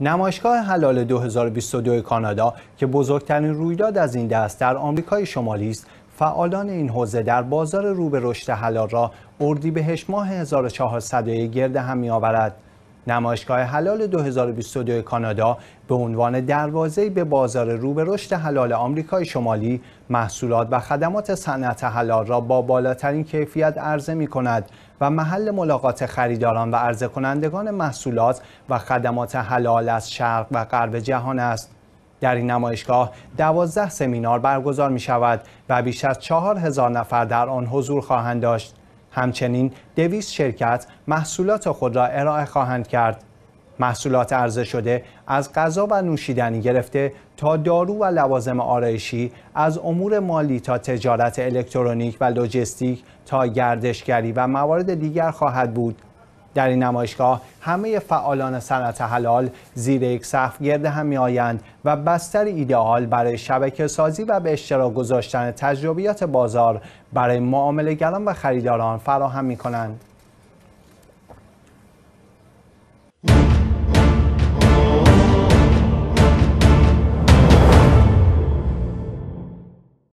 نمایشگاه حلال 2022 کانادا که بزرگترین رویداد از این دست در آمریکای شمالی است فعالان این حوزه در بازار رو رشد حلال را اردیبهشت ماه 1400 گرد هم میآورد نمایشگاه حلال 2022 کانادا به عنوان دروازه به بازار به رشد حلال آمریکای شمالی محصولات و خدمات صنعت حلال را با بالاترین کیفیت عرضه می کند و محل ملاقات خریداران و عرضه کنندگان محصولات و خدمات حلال از شرق و غرب جهان است. در این نمایشگاه دوازده سمینار برگزار می شود و بیش از چهار هزار نفر در آن حضور خواهند داشت. همچنین دویست شرکت محصولات خود را ارائه خواهند کرد. محصولات عرضه شده از غذا و نوشیدنی گرفته تا دارو و لوازم آرایشی از امور مالی تا تجارت الکترونیک و لوجستیک تا گردشگری و موارد دیگر خواهد بود در این نمایشگاه همه فعالان صنعت حلال زیر یک سقف گرد هم میآیند و بستر ایدئال برای شبکه سازی و به اشتراک گذاشتن تجربیات بازار برای گران و خریداران فراهم می کنند.